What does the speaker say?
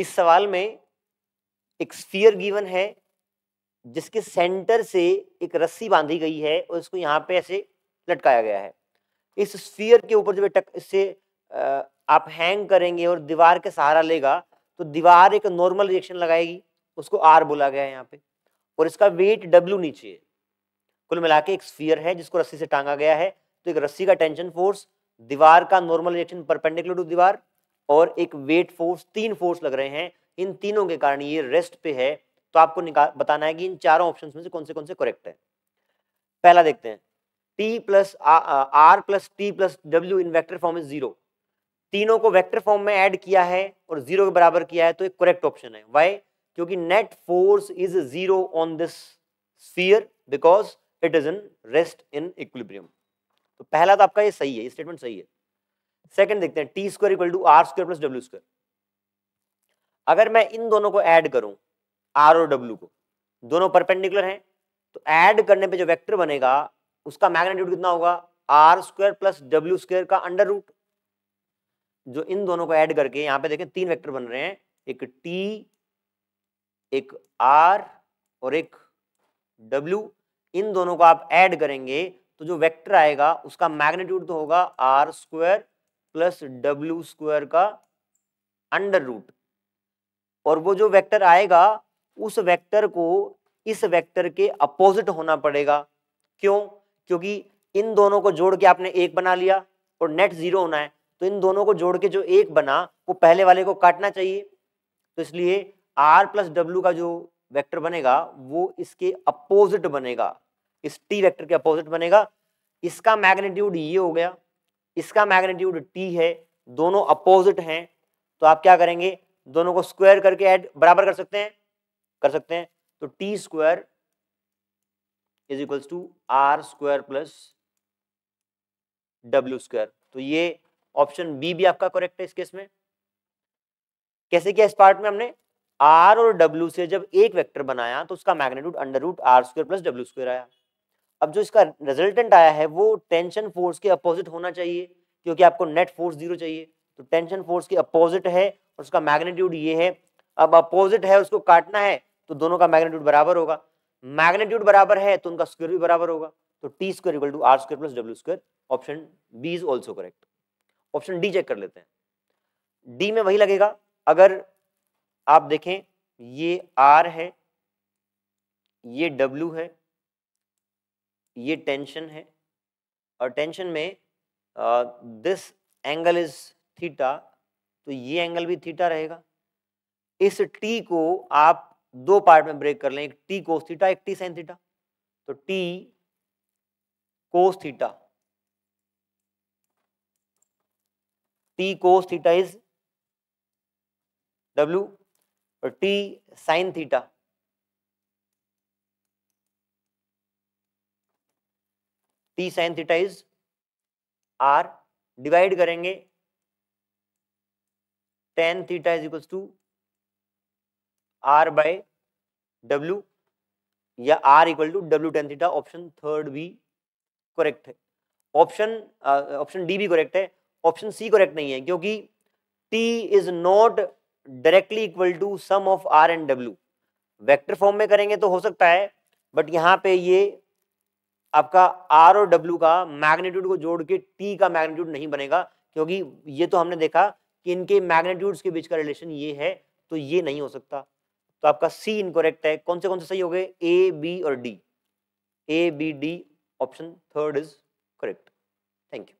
इस सवाल में एक स्फीयर गिवन है जिसके सेंटर से एक रस्सी बांधी गई है और इसको यहाँ पे ऐसे लटकाया गया है इस स्फीयर के ऊपर जब टक इससे आप हैंग करेंगे और दीवार के सहारा लेगा तो दीवार एक नॉर्मल रिएक्शन लगाएगी उसको आर बोला गया है यहाँ पे और इसका वेट डब्ल्यू नीचे है कुल मिला के एक स्फीयर है जिसको रस्सी से टांगा गया है तो एक रस्सी का टेंशन फोर्स दीवार का नॉर्मल रिएक्शन परपेंडिकुलर टू दीवार और एक वेट फोर्स तीन फोर्स लग रहे हैं इन तीनों के कारण ये रेस्ट पे है तो आपको बताना है कि इन चारों ऑप्शन में से कौन से कौन से करेक्ट है पहला देखते हैं T plus R plus T plus W in vector form is zero तीनों को वेक्टर फॉर्म में ऐड किया है और जीरो के बराबर किया है तो एक करेक्ट ऑप्शन है वाई क्योंकि net force is zero on this sphere because it is in rest in equilibrium तो पहला तो आपका ये सही है ये स्टेटमेंट सही है सेकंड देखते हैं T square equal to R square plus W square अगर मैं इन दोनों को ऐड करूं आर और डब्ल्यू को दोनों परपेंडिकुलर हैं तो ऐड करने पे जो वेक्टर बनेगा उसका मैग्नीट्यूड कितना होगा R square plus W square का अंडर रूट जो इन दोनों को ऐड करके यहां पे देखें तीन वेक्टर बन रहे हैं एक टी एक आर और एक डब्ल्यू इन दोनों को आप ऐड करेंगे तो जो वेक्टर आएगा उसका मैग्नीट्यूड तो होगा R square plus W square का अंडर रूट और वो जो वेक्टर आएगा उस वेक्टर को इस वेक्टर के अपोजिट होना पड़ेगा क्यों क्योंकि इन दोनों को जोड़ के आपने एक बना लिया और नेट जीरो होना है तो इन दोनों को जोड़ के जो एक बना वो पहले वाले को काटना चाहिए तो इसलिए आर प्लस डब्ल्यू का जो वेक्टर बनेगा वो इसके अपोजिट बनेगा इस टी वेक्टर के अपोजिट बनेगा इसका मैग्नीट्यूड ये हो गया इसका मैग्नीट्यूड टी है दोनों अपोजिट हैं तो आप क्या करेंगे दोनों को स्क्वायर करके ऐड बराबर कर सकते हैं कर सकते हैं तो T square is equals to R square plus W square तो ये ऑप्शन बी भी आपका करेक्ट है इस केस में कैसे किया इस पार्ट में हमने आर और डब्ल्यू से जब एक वेक्टर बनाया तो उसका magnitude under root R square plus W square आया अब जो इसका रिजल्टेंट आया है वो टेंशन फोर्स के अपोजिट होना चाहिए क्योंकि आपको नेट फोर्स जीरो चाहिए तो टेंशन फोर्स के अपोजिट है और उसका मैग्नेट्यूड ये है अब अपोजिट है उसको काटना है तो दोनों का मैग्नेट्यूड बराबर होगा मैग्नेट्यूड बराबर है तो उनका स्क्वायर भी बराबर होगा तो T square equal to R square plus W square option B is also correct option D check कर लेते हैं डी में वही लगेगा अगर आप देखें ये आर है ये डब्ल्यू है ये टेंशन है और टेंशन में दिस एंगल इज थीटा तो ये एंगल भी थीटा रहेगा इस टी को आप दो पार्ट में ब्रेक कर लें एक टी कोस थीटा एक टी साइन थीटा तो T cos theta T cos theta is W और T sine theta T sine theta is R divide करेंगे tan theta is equals to R by W या R equal to W tan theta option third भी correct है option option D भी correct है option C correct नहीं है क्योंकि T is not directly equal to some of R and W vector form में करेंगे तो हो सकता है बट यहाँ पे ये आपका आर और डब्ल्यू का मैग्नीट्यूड को जोड़ के टी का मैग्नीट्यूड नहीं बनेगा क्योंकि ये तो हमने देखा कि इनके मैग्नीट्यूड्स के बीच का रिलेशन ये है तो ये नहीं हो सकता तो आपका सी इनकोरेक्ट है कौन से कौन से सही हो गए ए बी और D A B D option third is correct thank you